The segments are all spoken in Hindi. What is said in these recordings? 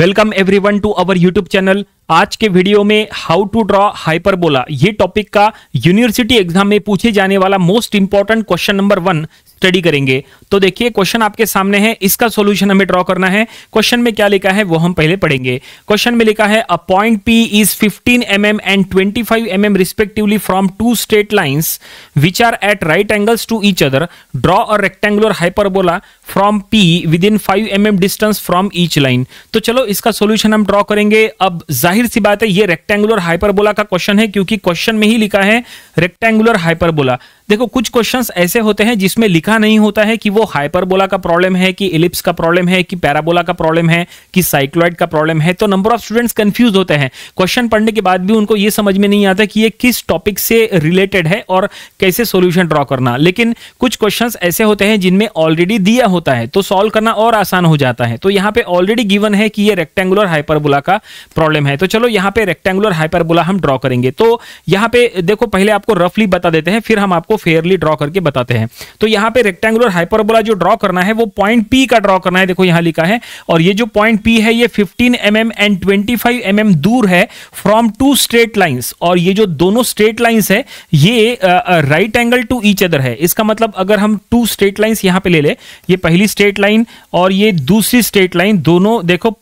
Welcome everyone to our YouTube channel आज के वीडियो में हाउ टू ड्रॉ हाइपरबोला ये टॉपिक का यूनिवर्सिटी एग्जाम में पूछे जाने वाला most important question number one study करेंगे तो देखिए क्वेश्चन आपके सामने है इसका सॉल्यूशन हमें ड्रॉ करना है क्वेश्चन में क्या लिखा है वो हम पहले पढ़ेंगे क्वेश्चन में लिखा है a point P is 15 m m and 25 m m respectively from two straight lines which are at right angles to each other draw a rectangular hyperbola from P within five m m distance from each line तो चलो इसका सोल्यूशन हम ड्रॉ करेंगे अब जाहिर सी बात है ये रेक्टेंगुलर हाइपरबोला का क्वेश्चन है क्योंकि क्वेश्चन में ही लिखा है रेक्टेंगुलर हाइपरबोला देखो कुछ क्वेश्चंस ऐसे होते हैं जिसमें लिखा नहीं होता है कि वो हाइपरबोला का प्रॉब्लम है कि इलिप्स का प्रॉब्लम है कि पैराबोला का प्रॉब्लम है कि साइक्लॉइड का प्रॉब्लम है तो नंबर ऑफ स्टूडेंट्स कंफ्यूज होते हैं क्वेश्चन पढ़ने के बाद भी उनको ये समझ में नहीं आता कि ये किस टॉपिक से रिलेटेड है और कैसे सोल्यूशन ड्रॉ करना लेकिन कुछ क्वेश्चन ऐसे होते हैं जिनमें ऑलरेडी दिया होता है तो सॉल्व करना और आसान हो जाता है तो यहाँ पे ऑलरेडी गिवन है कि ये रेक्टेंगुलर हाइपरबोला का प्रॉब्लम है तो चलो यहाँ पे रेक्टेंगुलर हाइपरबोला हम ड्रॉ करेंगे तो यहाँ पे देखो पहले आपको रफली बता देते हैं फिर हम आपको फेयरली ड्रॉ करके बताते हैं तो यहां पे रेक्टेंगुलर हाइपरबोला जो ड्रॉ करना है वो पॉइंट पी का ड्रॉ करना है देखो यहां लिखा है और ये जो पॉइंट पी है ये 15 एम एंड 25 फाइव mm दूर है फ्रॉम टू स्ट्रेट लाइन्स और ये जो दोनों स्ट्रेट लाइन्स है ये right angle to each other है इसका मतलब अगर हम टू स्ट्रेट लाइन्स यहां पर ले ले ये पहली स्ट्रेट लाइन और ये दूसरी स्ट्रेट लाइन दोनों देखो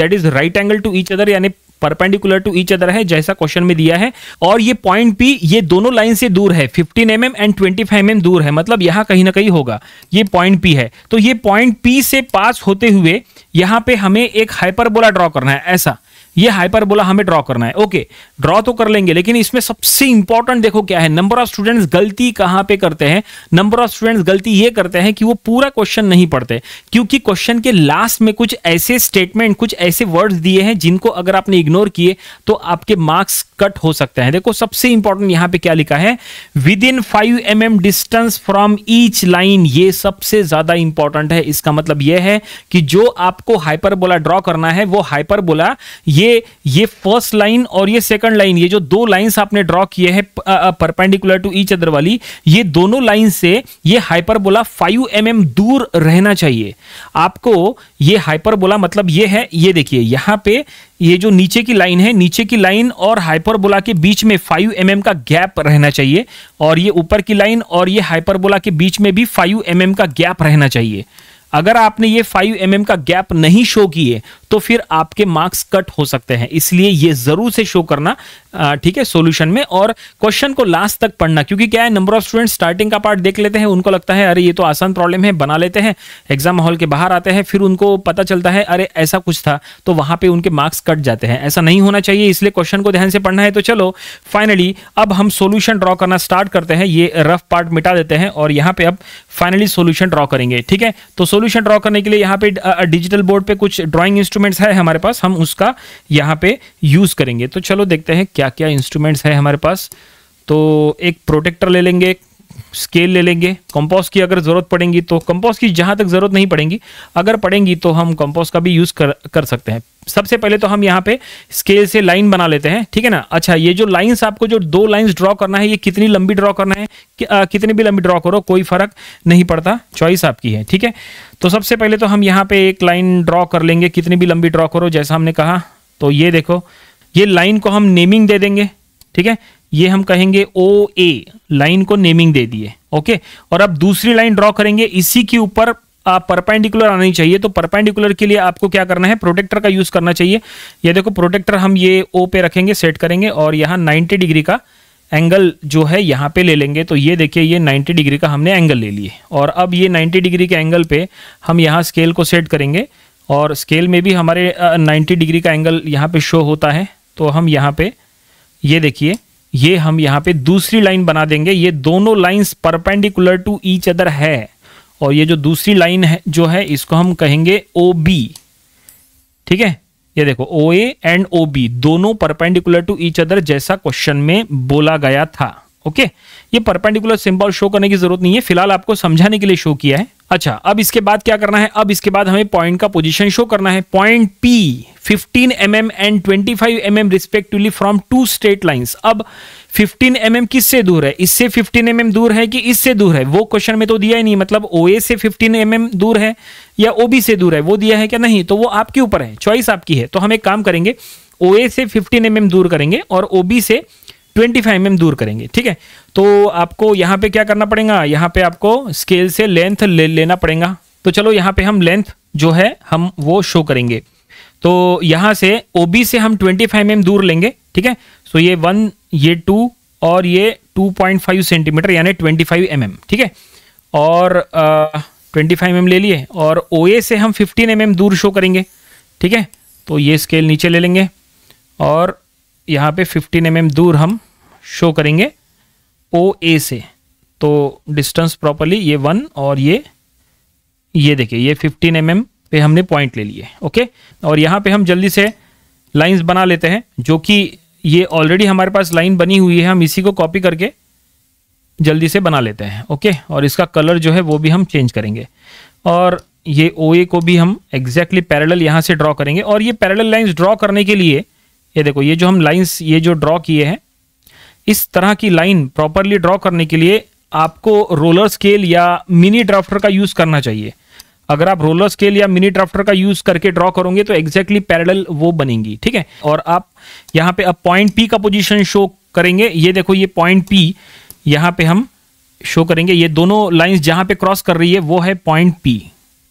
that is right angle to each other यानी परपेंडिकुलर टू ईच अदर है जैसा क्वेश्चन में दिया है और ये पॉइंट पी ये दोनों लाइन से दूर है fifteen m m and five m दूर है मतलब यहाँ कहीं ना कहीं होगा ये पॉइंट पी है तो ये पॉइंट पी से पास होते हुए यहाँ पे हमें एक हाइपरबोला ड्रॉ करना है ऐसा ये हाइपरबोला हमें ड्रॉ करना है ओके ड्रॉ तो कर लेंगे लेकिन इसमें सबसे इंपॉर्टेंट देखो क्या है नंबर ऑफ स्टूडेंट्स गलती कहां पे करते हैं नंबर ऑफ स्टूडेंट्स गलती ये करते हैं कि वो पूरा क्वेश्चन नहीं पढ़ते क्योंकि क्वेश्चन के लास्ट में कुछ ऐसे स्टेटमेंट कुछ ऐसे वर्ड्स दिए हैं जिनको अगर आपने इग्नोर किए तो आपके मार्क्स कट हो सकते हैं देखो सबसे इंपॉर्टेंट यहाँ पे क्या लिखा है within five m m distance from each line ये सबसे ज्यादा इंपॉर्टेंट है इसका मतलब यह है कि जो आपको हाइपरबोला ड्रॉ करना है वो हाइपरबोला ये ये ये फर्स्ट लाइन और ये सेकंड लाइन ये जो दो लाइंस आपने ड्रॉ किए हैं परपेंडिकुलर टू ईच अदर वाली ये दोनों लाइन से ये हाइपरबोला 5 एम mm दूर रहना चाहिए आपको ये हाइपरबोला मतलब ये है ये देखिए यहाँ पे ये जो नीचे की लाइन है नीचे की लाइन और हाइपरबोला के बीच में 5 एम mm का गैप रहना चाहिए और ये ऊपर की लाइन और ये हाइपरबोला के बीच में भी 5 एम mm का गैप रहना चाहिए अगर आपने ये 5 एम mm का गैप नहीं शो किए तो फिर आपके मार्क्स कट हो सकते हैं इसलिए ये जरूर से शो करना ठीक है सॉल्यूशन में और क्वेश्चन को लास्ट तक पढ़ना क्योंकि क्या है नंबर ऑफ स्टूडेंट स्टार्टिंग का पार्ट देख लेते हैं उनको लगता है अरे ये तो आसान प्रॉब्लम है बना लेते हैं एग्जाम हॉल के बाहर आते हैं फिर उनको पता चलता है अरे ऐसा कुछ था तो वहां पर उनके मार्क्स कट जाते हैं ऐसा नहीं होना चाहिए इसलिए क्वेश्चन को ध्यान से पढ़ना है तो चलो फाइनली अब हम सोल्यूशन ड्रॉ करना स्टार्ट करते हैं ये रफ पार्ट मिटा देते हैं और यहाँ पे अब फाइनली सोल्यूशन ड्रॉ करेंगे ठीक है तो सोल्यूशन ड्रॉ करने के लिए यहाँ पे डिजिटल बोर्ड पे कुछ ड्रॉइंग इंस्ट्रूमेंट्स है हमारे पास हम उसका यहाँ पे यूज़ करेंगे तो चलो देखते हैं क्या क्या इंस्ट्रूमेंट्स है हमारे पास तो एक प्रोटेक्टर ले लेंगे स्केल ले लेंगे कंपोस्ट की अगर ज़रूरत पड़ेगी तो कंपोस्ट की जहां तक ज़रूरत नहीं पड़ेगी अगर पड़ेंगी तो हम कंपोस्ट का भी यूज़ कर कर सकते हैं सबसे पहले तो हम यहाँ पे स्केल से लाइन बना लेते हैं ठीक है ना अच्छा ये जो लाइंस आपको जो दो लाइंस ड्रॉ करना है ये कितनी लंबी ड्रॉ करना है कि, आ, कितनी भी लंबी ड्रॉ करो कोई फर्क नहीं पड़ता चॉइस आपकी है ठीक है तो सबसे पहले तो हम यहाँ पे एक लाइन ड्रॉ कर लेंगे कितनी भी लंबी ड्रॉ करो जैसा हमने कहा तो ये देखो ये लाइन को हम नेमिंग दे देंगे ठीक है ये हम कहेंगे ओ ए लाइन को नेमिंग दे दिए ओके और अब दूसरी लाइन ड्रॉ करेंगे इसी के ऊपर आप परपेंडिकुलर आनी चाहिए तो परपेंडिकुलर के लिए आपको क्या करना है प्रोटेक्टर का यूज करना चाहिए ये देखो प्रोटेक्टर हम ये ओ पे रखेंगे सेट करेंगे और यहाँ 90 डिग्री का एंगल जो है यहाँ पे ले लेंगे तो ये देखिए ये 90 डिग्री का हमने एंगल ले लिए और अब ये 90 डिग्री के एंगल पे हम यहाँ स्केल को सेट करेंगे और स्केल में भी हमारे नाइन्टी डिग्री का एंगल यहाँ पे शो होता है तो हम यहाँ पे ये देखिए ये हम यहाँ पे दूसरी लाइन बना देंगे ये दोनों lines perpendicular to each other है और ये जो दूसरी लाइन है जो है इसको हम कहेंगे ओ बी ठीक है ये देखो O A and O B दोनों परपेंडिकुलर टू ईच अदर जैसा क्वेश्चन में बोला गया था ओके okay? ये परपेंडिकुलर सिंबल शो करने की जरूरत नहीं है फिलहाल आपको समझाने के लिए शो किया है अच्छा अब इसके बाद क्या करना है अब इसके बाद हमें पॉइंट का पोजीशन शो करना है point P 15 m mm and 25 mm respectively from two straight lines अब 15 एम mm किससे दूर है इससे 15 एम mm दूर है कि इससे दूर है वो क्वेश्चन में तो दिया ही नहीं मतलब ओ ए से 15 एम mm दूर है या ओ बी से दूर है वो दिया है क्या नहीं तो वो आपके ऊपर है चॉइस आपकी है तो हम एक काम करेंगे ओ ए से 15 एम mm दूर करेंगे और ओ बी से ट्वेंटी फाइव एम दूर करेंगे ठीक है तो आपको यहाँ पे क्या करना पड़ेगा यहाँ पे आपको स्केल से लेंथ ले लेना पड़ेगा तो चलो यहाँ पे हम लेंथ जो है हम वो शो करेंगे तो यहाँ से ओ बी से हम ट्वेंटी फाइव एम दूर लेंगे ठीक है सो ये वन ये टू और ये टू पॉइंट फाइव सेंटीमीटर यानी ट्वेंटी फाइव एम एम ठीक है और ट्वेंटी फाइव एम ले लिए और ओ ए से हम फिफ्टीन एम एम दूर शो करेंगे ठीक है तो ये स्केल नीचे ले लेंगे और यहाँ पे 15 एम mm दूर हम शो करेंगे ओ ए से तो डिस्टेंस प्रॉपरली ये वन और ये ये देखिए ये 15 एम mm पे हमने पॉइंट ले लिए ओके और यहाँ पे हम जल्दी से लाइंस बना लेते हैं जो कि ये ऑलरेडी हमारे पास लाइन बनी हुई है हम इसी को कॉपी करके जल्दी से बना लेते हैं ओके और इसका कलर जो है वो भी हम चेंज करेंगे और ये ओ को भी हम एग्जैक्टली पैरेलल यहाँ से ड्रॉ करेंगे और ये पैरेलल लाइंस ड्रॉ करने के लिए ये देखो ये जो हम लाइंस ये जो ड्रॉ किए हैं इस तरह की लाइन प्रॉपरली ड्रॉ करने के लिए आपको रोलर स्केल या मिनी ड्राफ्टर का यूज़ करना चाहिए अगर आप रोलर स्केल या मिनी ड्राफ्टर का यूज़ करके ड्रॉ करोगे तो एग्जैक्टली पैरेलल वो बनेंगी ठीक है और आप यहाँ पे अब पॉइंट पी का पोजिशन शो करेंगे ये देखो ये पॉइंट पी यहाँ पे हम शो करेंगे ये दोनों लाइन्स जहाँ पे क्रॉस कर रही है वो है पॉइंट पी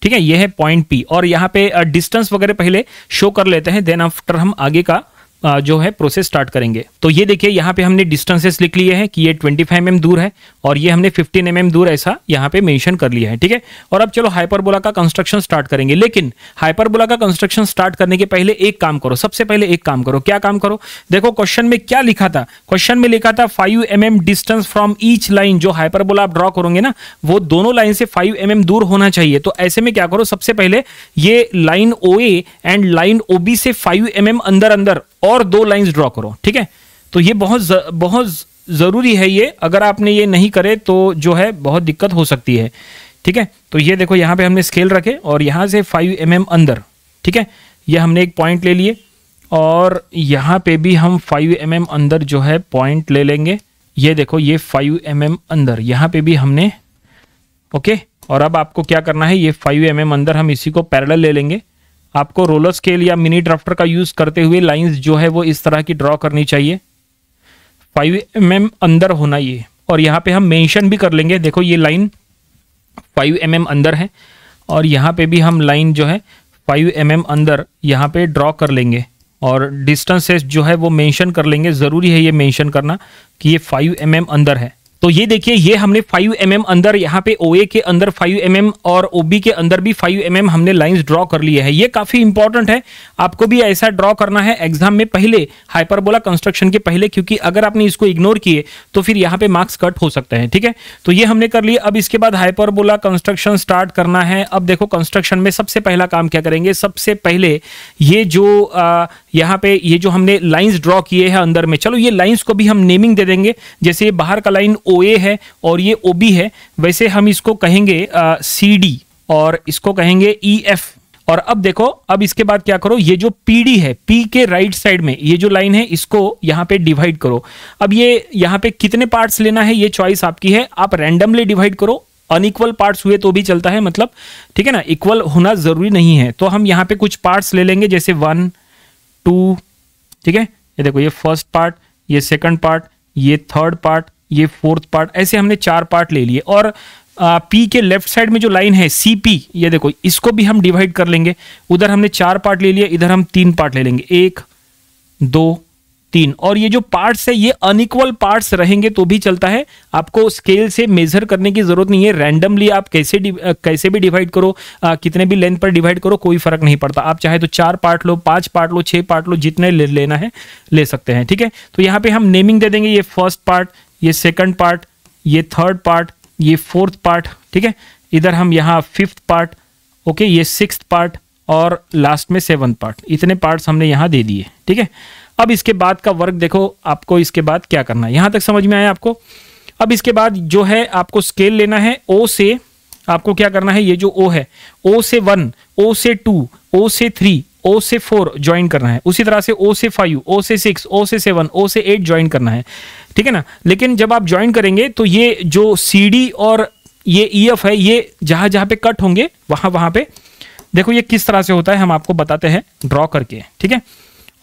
ठीक है ये है पॉइंट पी और यहाँ पे डिस्टेंस वगैरह पहले शो कर लेते हैं देन आफ्टर हम आगे का जो है प्रोसेस स्टार्ट करेंगे तो ये देखिए यहाँ पे हमने डिस्टेंसेस लिख लिए हैं कि ये 25 फाइव mm दूर है और ये हमने 15 mm दूर ऐसा यहाँ पे मेंशन कर लिया है ठीक है और अब चलो हाइपरबोला का कंस्ट्रक्शन स्टार्ट करेंगे लेकिन हाइपरबोला का कंस्ट्रक्शन स्टार्ट करने के पहले एक काम करो सबसे पहले एक काम करो क्या काम करो देखो क्वेश्चन में क्या लिखा था क्वेश्चन में लिखा था five m mm distance from each line जो हाइपरबोला आप ड्रॉ करोगे ना वो दोनों लाइन से फाइव एम mm दूर होना चाहिए तो ऐसे में क्या करो सबसे पहले ये line O and line O से फाइव एम mm अंदर अंदर और और दो लाइंस ड्रॉ करो ठीक है तो ये बहुत ज, बहुत ज़रूरी है ये अगर आपने ये नहीं करे तो जो है बहुत दिक्कत हो सकती है ठीक है तो ये देखो यहाँ पे हमने स्केल रखे और यहाँ से फाइव एम mm अंदर ठीक है ये हमने एक पॉइंट ले लिए और यहाँ पे भी हम फाइव एम mm अंदर जो है पॉइंट ले लेंगे ये देखो ये फाइव एम mm अंदर यहाँ पे भी हमने ओके और अब आपको क्या करना है ये फाइव एम mm अंदर हम इसी को पैरल ले लेंगे आपको रोलर स्केल या मिनी ड्राफ्टर का यूज़ करते हुए लाइंस जो है वो इस तरह की ड्रॉ करनी चाहिए फाइव एम mm अंदर होना ये और यहाँ पे हम मेंशन भी कर लेंगे देखो ये लाइन फाइव एम mm अंदर है और यहाँ पे भी हम लाइन जो है फाइव एम mm अंदर यहाँ पे ड्रॉ कर लेंगे और डिस्टेंसेस जो है वो मेंशन कर लेंगे ज़रूरी है ये मेंशन करना कि ये फाइव एम mm अंदर है तो ये देखिए ये हमने 5 एम mm अंदर यहाँ पे ओ के अंदर 5 एम mm और ओ के अंदर भी 5 एम mm हमने लाइंस ड्रॉ कर लिए है ये काफी इंपॉर्टेंट है आपको भी ऐसा ड्रॉ करना है एग्जाम में पहले हाइपरबोला कंस्ट्रक्शन के पहले क्योंकि अगर आपने इसको इग्नोर किए तो फिर यहाँ पे मार्क्स कट हो सकते हैं ठीक है तो ये हमने कर लिया अब इसके बाद हाइपरबोला कंस्ट्रक्शन स्टार्ट करना है अब देखो कंस्ट्रक्शन में सबसे पहला काम क्या करेंगे सबसे पहले ये जो यहाँ पे ये जो हमने लाइन्स ड्रॉ किए हैं अंदर में चलो ये लाइन्स को भी हम नेमिंग दे देंगे जैसे बाहर का लाइन ओ ए है और ये ओ बी है वैसे हम इसको कहेंगे सी डी और इसको कहेंगे ई e एफ और अब देखो अब इसके बाद क्या करो ये जो पीडी है पी के राइट साइड में ये जो लाइन है इसको यहाँ पे डिवाइड करो अब ये यहाँ पे कितने पार्ट्स लेना है ये चॉइस आपकी है आप रैंडमली डिवाइड करो अनइक्वल पार्ट्स हुए तो भी चलता है मतलब ठीक है ना इक्वल होना जरूरी नहीं है तो हम यहाँ पे कुछ पार्ट्स ले लेंगे जैसे वन टू ठीक है ये देखो ये फर्स्ट पार्ट ये सेकंड पार्ट ये थर्ड पार्ट ये फोर्थ पार्ट ऐसे हमने चार पार्ट ले लिए और पी के लेफ्ट साइड में जो लाइन है सी पी ये देखो इसको भी हम डिवाइड कर लेंगे उधर हमने चार पार्ट ले लिया इधर हम तीन पार्ट ले लेंगे एक दो तीन और ये जो पार्ट्स है ये अनइक्वल पार्ट्स रहेंगे तो भी चलता है आपको स्केल से मेजर करने की जरूरत नहीं है रैंडमली आप कैसे कैसे भी डिवाइड करो आ, कितने भी लेंथ पर डिवाइड करो कोई फर्क नहीं पड़ता आप चाहे तो चार पार्ट लो पांच पार्ट लो छह पार्ट लो जितने ले लेना है ले सकते हैं ठीक है तो यहाँ पे हम नेमिंग दे देंगे ये फर्स्ट पार्ट ये सेकंड पार्ट ये थर्ड पार्ट ये फोर्थ पार्ट ठीक है इधर हम यहाँ फिफ्थ पार्ट ओके ये सिक्स पार्ट और लास्ट में सेवन पार्ट इतने पार्ट्स हमने यहाँ दे दिए ठीक है अब इसके बाद का वर्क देखो आपको इसके बाद क्या करना है यहाँ तक समझ में आया आपको अब इसके बाद जो है आपको स्केल लेना है ओ से आपको क्या करना है ये जो ओ है ओ से वन ओ से टू ओ से थ्री ओ से फोर ज्वाइन करना है उसी तरह से ओ से फाइव ओ से सिक्स ओ से सेवन ओ से एट ज्वाइन करना है ठीक है ना लेकिन जब आप ज्वाइन करेंगे तो ये जो सी और ये ई e है ये जहां जहां पे कट होंगे वहां वहां पे देखो ये किस तरह से होता है हम आपको बताते हैं ड्रॉ करके ठीक है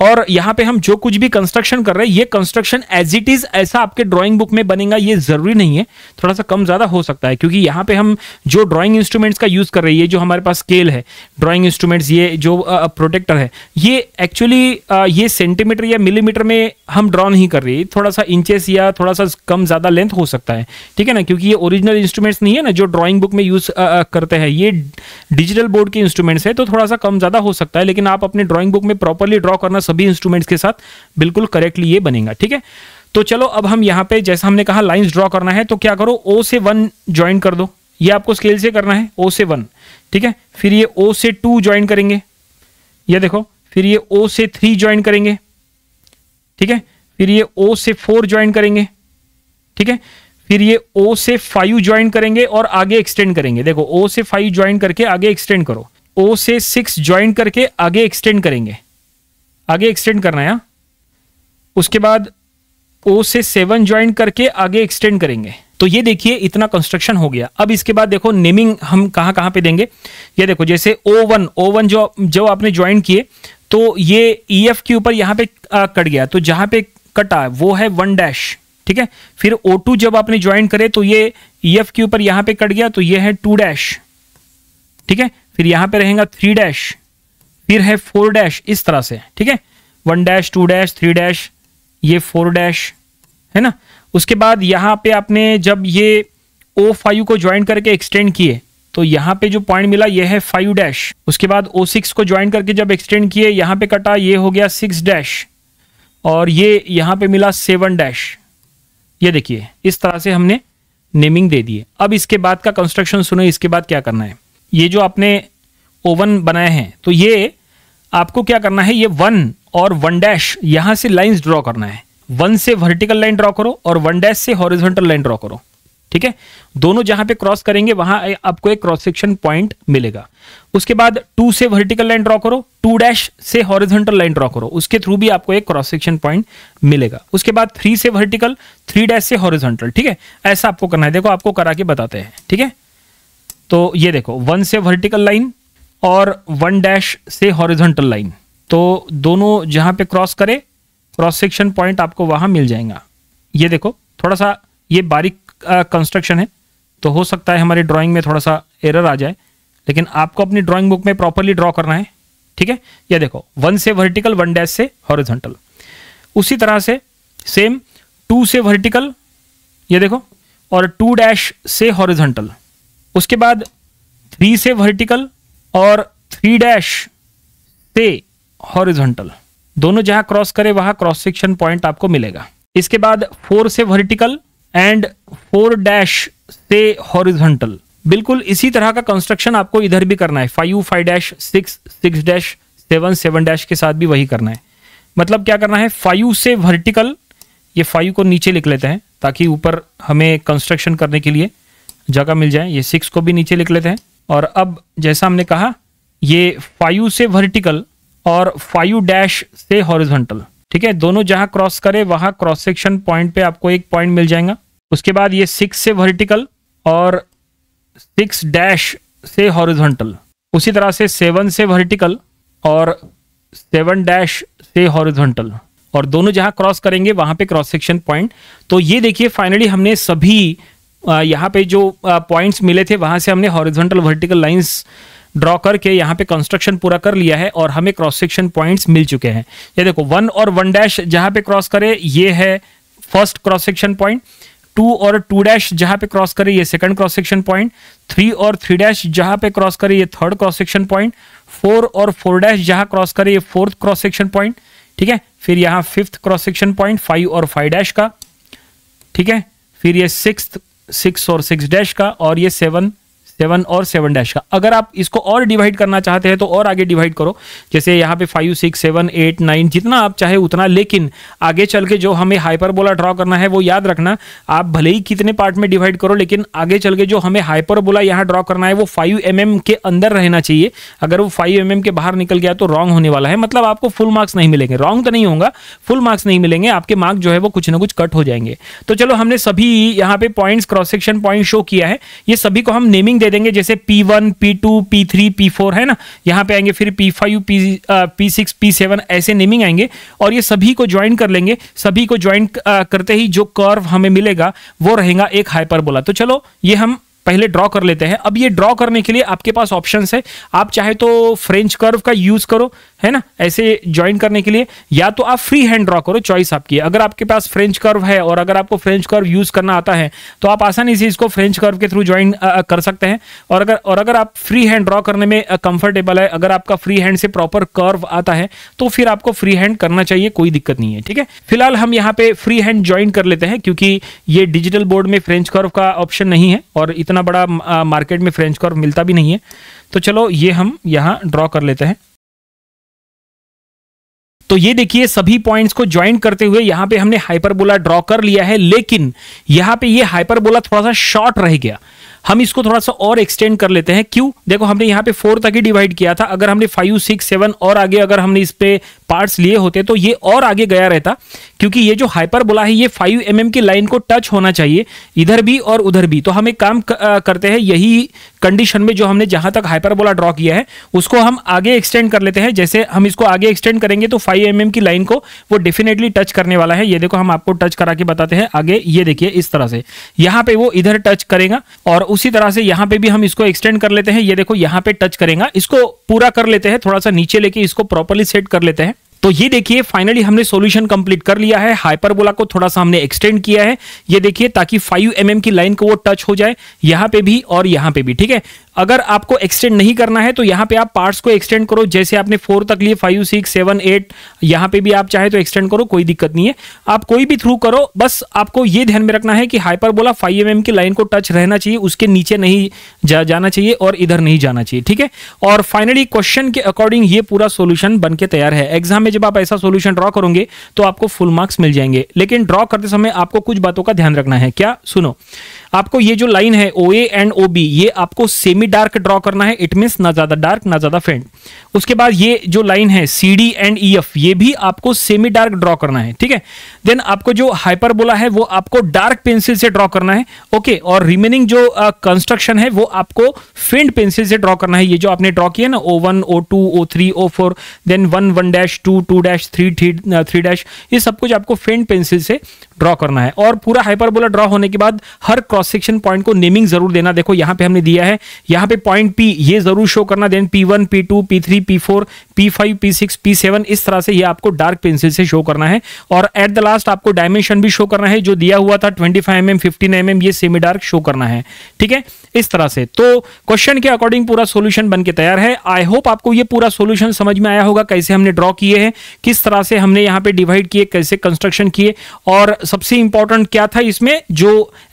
और यहाँ पे हम जो कुछ भी कंस्ट्रक्शन कर रहे हैं ये कंस्ट्रक्शन एज इट इज ऐसा आपके ड्राइंग बुक में बनेगा ये जरूरी नहीं है थोड़ा सा कम ज्यादा हो सकता है क्योंकि यहाँ पे हम जो ड्राइंग इंस्ट्रूमेंट्स का यूज कर रही है जो हमारे पास स्केल है ड्राइंग इंस्ट्रूमेंट्स ये जो प्रोटेक्टर है ये एक्चुअली ये सेंटीमीटर या मिलीमीटर में हम ड्रॉ नहीं कर रहे थोड़ा सा इंचेस या थोड़ा सा कम ज्यादा लेंथ हो सकता है ठीक है ना क्योंकि ये ओरिजिनल इंस्ट्रूमेंट्स नहीं है ना जो ड्रॉइंग बुक में यूज करते हैं ये डिजिटल बोर्ड के इंस्ट्रूमेंट्स है तो थोड़ा सा कम ज्यादा हो सकता है लेकिन आप अपने ड्रॉइंग बुक में प्रॉपरली ड्रॉ करना सभी इंस्ट्रूमेंट्स के साथ बिल्कुल करेक्टली ये बनेगा ठीक है तो चलो अब हम यहाँ पे जैसा हमने कहा लाइन्स ड्रॉ करना है तो क्या करो ओ से वन ज्वाइन कर दो ये आपको स्केल से करना है ओ से वन ठीक है फिर ये ओ से टू ज्वाइन करेंगे ये देखो फिर ये ओ से थ्री ज्वाइन करेंगे ठीक है फिर ये ओ से फोर ज्वाइन करेंगे ठीक है फिर ये ओ से फाइव ज्वाइन करेंगे और आगे एक्सटेंड करेंगे देखो ओ से फाइव ज्वाइन करके आगे एक्सटेंड करो ओ से सिक्स ज्वाइन करके आगे एक्सटेंड करेंगे आगे एक्सटेंड करना है हाँ? उसके बाद ओ से सेवन ज्वाइन करके आगे एक्सटेंड करेंगे तो ये देखिए इतना कंस्ट्रक्शन हो गया अब इसके बाद देखो नेमिंग हम कहां कहां पे देंगे ये देखो जैसे ओ वन ओ वन जो जो आपने ज्वाइन किए तो ये ई e एफ के ऊपर यहां पे आ, कट गया तो जहां पे कटा वो है वन डैश ठीक है फिर ओ टू जब आपने ज्वाइन करे तो ये ई e एफ के ऊपर यहां पे कट गया तो ये है टू डैश ठीक है फिर यहां पे रहेगा थ्री डैश फिर है फोर डैश इस तरह से ठीक है one dash two dash three dash ये फोर डैश है ना उसके बाद यहाँ पे आपने जब ये ओ फाइव को ज्वाइन करके एक्सटेंड किए तो यहाँ पे जो पॉइंट मिला ये है फाइव डैश उसके बाद ओ सिक्स को ज्वाइन करके जब एक्सटेंड किए यहाँ पे कटा ये हो गया सिक्स डैश और ये यहाँ पे मिला सेवन डैश ये देखिए इस तरह से हमने नेमिंग दे दिए अब इसके बाद का कंस्ट्रक्शन सुनो इसके बाद क्या करना है ये जो आपने ओवन बनाए हैं तो ये आपको क्या करना है ये वन और वन डैश यहां से लाइंस ड्रॉ करना है वन से वर्टिकल लाइन ड्रॉ करो और वन डैश से हॉरिजेंटल लाइन ड्रॉ करो ठीक है दोनों जहां पे क्रॉस करेंगे वहां आपको एक क्रॉस सेक्शन पॉइंट मिलेगा उसके बाद टू से वर्टिकल लाइन ड्रॉ करो टू डैश से हॉरिजेंटल लाइन ड्रॉ करो उसके थ्रू भी आपको एक क्रॉस सेक्शन पॉइंट मिलेगा उसके बाद थ्री से वर्टिकल थ्री डैश से हॉरिजेंटल ठीक है ऐसा आपको करना है देखो आपको करा के बताते हैं ठीक है तो ये देखो वन से वर्टिकल लाइन और वन डैश से हॉरिजेंटल लाइन तो दोनों जहां पे क्रॉस करे क्रॉस सेक्शन पॉइंट आपको वहां मिल जाएगा ये देखो थोड़ा सा ये बारीक कंस्ट्रक्शन है तो हो सकता है हमारी ड्राइंग में थोड़ा सा एरर आ जाए लेकिन आपको अपनी ड्राइंग बुक में प्रॉपरली ड्रॉ करना है ठीक है ये देखो वन से वर्टिकल वन डैश से हॉरिजेंटल उसी तरह से सेम टू से वर्टिकल ये देखो और टू डैश से हॉरिजेंटल उसके बाद थ्री से वर्टिकल और थ्री डैश से हॉरिजॉन्टल दोनों जहां क्रॉस करे वहां क्रॉस सेक्शन पॉइंट आपको मिलेगा इसके बाद फोर से वर्टिकल एंड फोर डैश से हॉरिजॉन्टल बिल्कुल इसी तरह का कंस्ट्रक्शन आपको इधर भी करना है five five dash six six dash seven seven dash के साथ भी वही करना है मतलब क्या करना है फाइव से वर्टिकल ये फाइव को नीचे लिख लेते हैं ताकि ऊपर हमें कंस्ट्रक्शन करने के लिए जगह मिल जाए ये सिक्स को भी नीचे लिख लेते हैं और अब जैसा हमने कहा ये फाइव से वर्टिकल और फाइव डैश से हॉरिजॉन्टल ठीक है दोनों जहां क्रॉस करे वहां क्रॉस सेक्शन पॉइंट पे आपको एक पॉइंट मिल जाएगा उसके बाद ये सिक्स से वर्टिकल और सिक्स डैश से हॉरिजॉन्टल उसी तरह से सेवन से वर्टिकल और सेवन डैश से हॉरिजॉन्टल और दोनों जहां क्रॉस करेंगे वहां पे क्रॉस सेक्शन पॉइंट तो ये देखिए फाइनली हमने सभी यहाँ पे जो पॉइंट्स मिले थे वहाँ से हमने हॉरिजॉन्टल वर्टिकल लाइंस ड्रॉ करके यहाँ पे कंस्ट्रक्शन पूरा कर लिया है और हमें क्रॉस सेक्शन पॉइंट्स मिल चुके हैं ये देखो वन और वन डैश जहाँ पे क्रॉस करे ये है first cross section point two और टू डैश जहाँ पे क्रॉस करे ये second cross section point three और थ्री डैश जहाँ पे क्रॉस करे ये third cross section point four और फोर डैश जहाँ क्रॉस करे ये फोर्थ क्रॉस सेक्शन पॉइंट ठीक है फिर यहाँ fifth cross section point five और फाइव डैश का ठीक है फिर ये सिक्स सिक्स और सिक्स डैश का और ये सेवन सेवन और सेवन डैश का अगर आप इसको और डिवाइड करना चाहते हैं तो और आगे डिवाइड करो जैसे यहाँ पे five six seven eight nine जितना आप चाहे उतना लेकिन आगे चल के जो हमें हाइपरबोला ड्रॉ करना है वो याद रखना आप भले ही कितने पार्ट में डिवाइड करो लेकिन आगे चल के जो हमें हाइपरबोला यहाँ ड्रॉ करना है वो फाइव एम mm के अंदर रहना चाहिए अगर वो फाइव एम mm के बाहर निकल गया तो रॉन्ग होने वाला है मतलब आपको फुल मार्क्स नहीं मिलेंगे रॉन्ग तो नहीं होगा फुल मार्क्स नहीं मिलेंगे आपके मार्क्स जो है वो कुछ ना कुछ कट हो जाएंगे तो चलो हमने सभी यहाँ पे points cross section point show किया है ये सभी को हम नेमिंग दे देंगे जैसे P one P two P three P four है ना यहाँ पे आएंगे फिर P five P P six P seven ऐसे नेमिंग आएंगे और ये सभी को ज्वाइन कर लेंगे सभी को ज्वाइन करते ही जो कर्व हमें मिलेगा वो रहेगा एक हाइपरबोला तो चलो ये हम पहले ड्रॉ कर लेते हैं अब ये ड्रॉ करने के लिए आपके पास ऑप्शन है आप चाहे तो फ्रेंच कर्व का यूज करो है ना ऐसे ज्वाइन करने के लिए या तो आप फ्री हैंड ड्रॉ करो चॉइस आपकी है अगर आपके पास फ्रेंच कर्व है और अगर आपको फ्रेंच कर्व यूज करना आता है तो आप आसानी से इसको फ्रेंच कर्व के थ्रू ज्वाइन कर सकते हैं और अगर और अगर आप फ्री हैंड ड्रॉ करने में कंफर्टेबल है अगर आपका फ्री हैंड से प्रॉपर कर्व आता है तो फिर आपको फ्री हैंड करना चाहिए कोई दिक्कत नहीं है ठीक है फिलहाल हम यहाँ पे फ्री हैंड ज्वाइन कर लेते हैं क्योंकि ये डिजिटल बोर्ड में फ्रेंच कर्व का ऑप्शन नहीं है और इतना इतना बड़ा मार्केट में फ्रेंच कॉर्व मिलता भी नहीं है तो चलो ये हम यहाँ ड्रॉ कर लेते हैं तो ये देखिए सभी पॉइंट्स को ज्वाइन करते हुए यहाँ पे हमने हाइपरबोला ड्रॉ कर लिया है लेकिन यहाँ पे ये हाइपरबोला थोड़ा सा शॉर्ट रह गया हम इसको थोड़ा सा और एक्सटेंड कर लेते हैं क्यों देखो हमने यहाँ पे फोर तक ही डिवाइड किया था अगर हमने फाइव सिक्स सेवन और आगे अगर हमने इस पे पार्ट्स लिए होते तो ये और आगे गया रहता क्योंकि ये जो हाइपर बोला है ये फाइव एम mm की लाइन को टच होना चाहिए इधर भी और उधर भी तो हम एक काम करते हैं यही कंडीशन में जो हमने जहां तक हाइपरबोला ड्रॉ किया है उसको हम आगे एक्सटेंड कर लेते हैं जैसे हम इसको आगे एक्सटेंड करेंगे तो फाइव एम mm की लाइन को वो डेफिनेटली टच करने वाला है ये देखो हम आपको टच करा के बताते हैं आगे ये देखिए इस तरह से यहाँ पे वो इधर टच करेगा और उसी तरह से यहाँ पे भी हम इसको एक्सटेंड कर लेते हैं ये देखो यहाँ पे टच करेगा इसको पूरा कर लेते हैं थोड़ा सा नीचे लेके इसको प्रॉपरली सेट कर लेते हैं तो ये देखिए फाइनली हमने सॉल्यूशन कंप्लीट कर लिया है हाइपरबोला को थोड़ा सा हमने एक्सटेंड किया है ये देखिए ताकि 5 एम mm की लाइन को वो टच हो जाए यहां पे भी और यहां पे भी ठीक है अगर आपको एक्सटेंड नहीं करना है तो यहाँ पे आप पार्ट्स को एक्सटेंड करो जैसे आपने फोर तक लिए फाइव सिक्स सेवन एट यहाँ पे भी आप चाहे तो एक्सटेंड करो कोई दिक्कत नहीं है आप कोई भी थ्रू करो बस आपको ये ध्यान में रखना है कि हाइपर बोला फाइव एम की लाइन को टच रहना चाहिए उसके नीचे नहीं जा, जाना चाहिए और इधर नहीं जाना चाहिए ठीक है और फाइनली क्वेश्चन के अकॉर्डिंग ये पूरा सोल्यूशन बन के तैयार है एग्जाम में जब आप ऐसा सोल्यूशन ड्रॉ करोगे तो आपको फुल मार्क्स मिल जाएंगे लेकिन ड्रॉ करते समय आपको कुछ बातों का ध्यान रखना है क्या सुनो आपको ये जो लाइन है ओ ए एंड ओ बी ये आपको सेमी भी डार्क ड्रॉ करना है इट मीन ना ज्यादा डार्क ना ज्यादा फेंट उसके बाद ये जो लाइन है C D and E F ये भी आपको सेमी डार्क ड्रॉ करना है ठीक है देन आपको जो हाइपर बोला है वो आपको डार्क पेंसिल से ड्रॉ करना है ओके okay, और रिमेनिंग जो कंस्ट्रक्शन uh, है वो आपको फेंट पेंसिल से ड्रॉ करना है ये जो आपने ड्रॉ किया ना O one O two O three O four then one one dash two two dash three three dash ये सब कुछ आपको फेंट पेंसिल से ड्रॉ करना है और पूरा हाइपरबोला ड्रॉ होने के बाद हर क्रॉस सेक्शन पॉइंट को नेमिंग जरूर देना देखो यहां पे हमने दिया है यहाँ पे पॉइंट पी ये जरूर शो करना then P one P two P three P four P five P six P seven इस तरह से ये आपको डार्क पेंसिल से शो करना है और एट द लास्ट आपको डायमेंशन भी शो करना है जो दिया हुआ था twenty five m m fifteen m m ये सेमी डार्क शो करना है ठीक है इस तरह से तो क्वेश्चन के अकॉर्डिंग पूरा सोल्यूशन बन के तैयार है आई होप आपको ये पूरा सोल्यूशन समझ में आया होगा कैसे हमने ड्रॉ किए हैं किस तरह से हमने यहाँ पे डिवाइड किए कैसे कंस्ट्रक्शन किए और सबसे इंपॉर्टेंट क्या था इसमें जो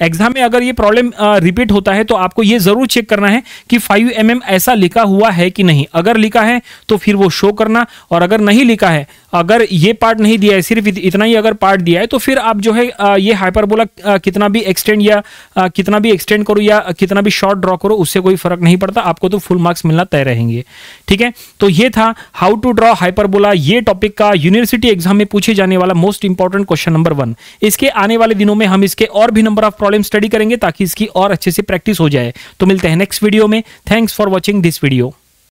एग्जाम में अगर ये प्रॉब्लम रिपीट होता है तो आपको ये जरूर चेक करना है कि फाइव एम mm ऐसा लिखा हुआ है कि नहीं अगर लिखा है तो फिर वो शो करना और अगर नहीं लिखा है अगर ये पार्ट नहीं दिया है सिर्फ इतना ही अगर पार्ट दिया है तो फिर आप जो है ये हाइपरबोला कितना भी एक्सटेंड या कितना भी एक्सटेंड करो या कितना भी शॉर्ट ड्रॉ करो उससे कोई फर्क नहीं पड़ता आपको तो फुल मार्क्स मिलना तय रहेंगे ठीक है तो ये था हाउ टू ड्रॉ हाइपरबोला ये टॉपिक का यूनिवर्सिटी एग्जाम में पूछे जाने वाला most important question number one इसके आने वाले दिनों में हम इसके और भी नंबर ऑफ प्रॉब्लम स्टडी करेंगे ताकि इसकी और अच्छे से प्रैक्टिस हो जाए तो मिलते हैं नेक्स्ट वीडियो में thanks for watching this video